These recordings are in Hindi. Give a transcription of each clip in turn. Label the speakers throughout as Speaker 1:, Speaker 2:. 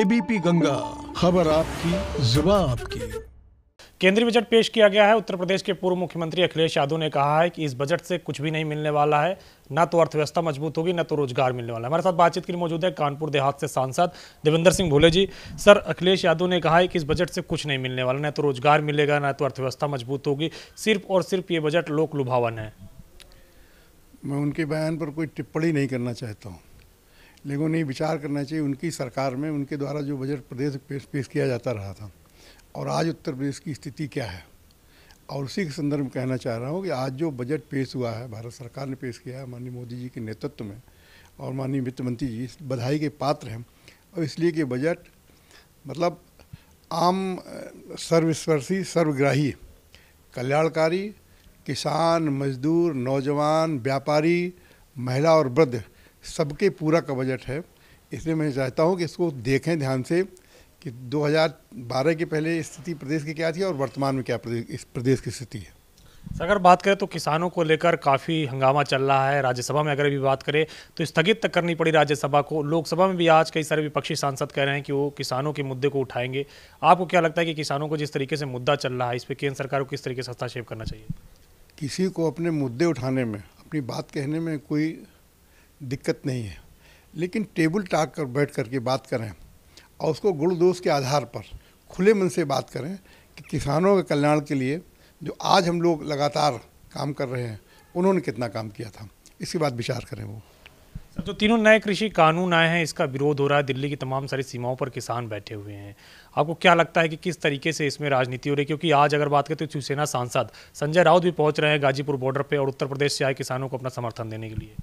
Speaker 1: एबीपी गंगा खबर आपकी जुबा आपकी केंद्रीय बजट पेश किया गया है उत्तर प्रदेश के पूर्व मुख्यमंत्री अखिलेश यादव ने कहा है कि इस बजट से कुछ भी नहीं मिलने वाला है ना तो अर्थव्यवस्था मजबूत होगी ना तो रोजगार मिलने वाला है हमारे साथ बातचीत के लिए मौजूद है कानपुर देहात से सांसद देवेंद्र सिंह भोले जी सर अखिलेश यादव ने कहा है कि इस बजट से कुछ नहीं मिलने वाला ना तो रोजगार मिलेगा ना तो अर्थव्यवस्था मजबूत होगी सिर्फ और सिर्फ ये बजट लोक लुभावन है
Speaker 2: मैं उनके बयान पर कोई टिप्पणी नहीं करना चाहता हूँ लोगों ने विचार करना चाहिए उनकी सरकार में उनके द्वारा जो बजट प्रदेश पेश पेश किया जाता रहा था और आज उत्तर प्रदेश की स्थिति क्या है और उसी के संदर्भ में कहना चाह रहा हूँ कि आज जो बजट पेश हुआ है भारत सरकार ने पेश किया है माननीय मोदी जी के नेतृत्व में और माननीय वित्त मंत्री जी बधाई के पात्र हैं और इसलिए कि बजट मतलब आम सर्वस्पर्शी सर्वग्राही कल्याणकारी किसान मजदूर नौजवान व्यापारी महिला और वृद्ध सबके पूरा का बजट है इसलिए मैं चाहता हूँ कि इसको देखें ध्यान से कि 2012 के पहले स्थिति प्रदेश की क्या थी और वर्तमान में क्या प्रदेश इस प्रदेश की स्थिति है
Speaker 1: अगर बात करें तो किसानों को लेकर काफ़ी हंगामा चल रहा है राज्यसभा में अगर भी बात करें तो स्थगित तक करनी पड़ी राज्यसभा को लोकसभा में भी आज कई सारे विपक्षी सांसद कह रहे हैं कि वो किसानों के मुद्दे को उठाएंगे आपको क्या लगता है कि किसानों को जिस तरीके से मुद्दा चल रहा है इस पर केंद्र सरकार को किस तरीके से हस्तक्षेप करना चाहिए
Speaker 2: किसी को अपने मुद्दे उठाने में अपनी बात कहने में कोई दिक्कत नहीं है लेकिन टेबल टाक कर बैठ कर के बात करें और उसको गुण दोष के आधार पर खुले मन से बात करें कि किसानों के कल्याण के लिए जो आज हम लोग लगातार काम कर रहे हैं उन्होंने कितना काम किया था इसके बाद विचार करें वो
Speaker 1: सर जो तो तीनों नए कृषि कानून आए हैं इसका विरोध हो रहा है दिल्ली की तमाम सारी सीमाओं पर किसान बैठे हुए हैं आपको क्या लगता है कि किस तरीके से इसमें राजनीति हो रही है क्योंकि आज अगर बात करें तो शिवसेना सांसद संजय राउत भी पहुंच रहे हैं गाजीपुर बॉर्डर पर और उत्तर प्रदेश से आए किसानों को
Speaker 2: अपना समर्थन देने के लिए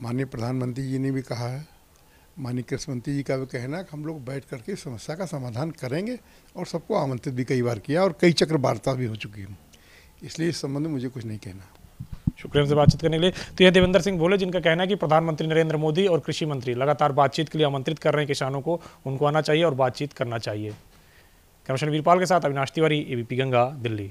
Speaker 2: माननीय प्रधानमंत्री जी ने भी कहा है माननीय कृषि मंत्री जी का भी कहना है कि हम लोग बैठ करके समस्या का समाधान करेंगे और सबको आमंत्रित भी कई बार किया और कई चक्र वार्ता भी हो चुकी है इसलिए इस संबंध में मुझे कुछ नहीं कहना शुक्रिया से बातचीत
Speaker 1: करने के लिए तो यह देवेंद्र सिंह बोले जिनका कहना है कि प्रधानमंत्री नरेंद्र मोदी और कृषि मंत्री लगातार बातचीत के लिए आमंत्रित कर रहे हैं किसानों को उनको आना चाहिए और बातचीत करना चाहिए कमिश्नर वीरपाल के साथ अविनाश तिवारी एबीपी गंगा दिल्ली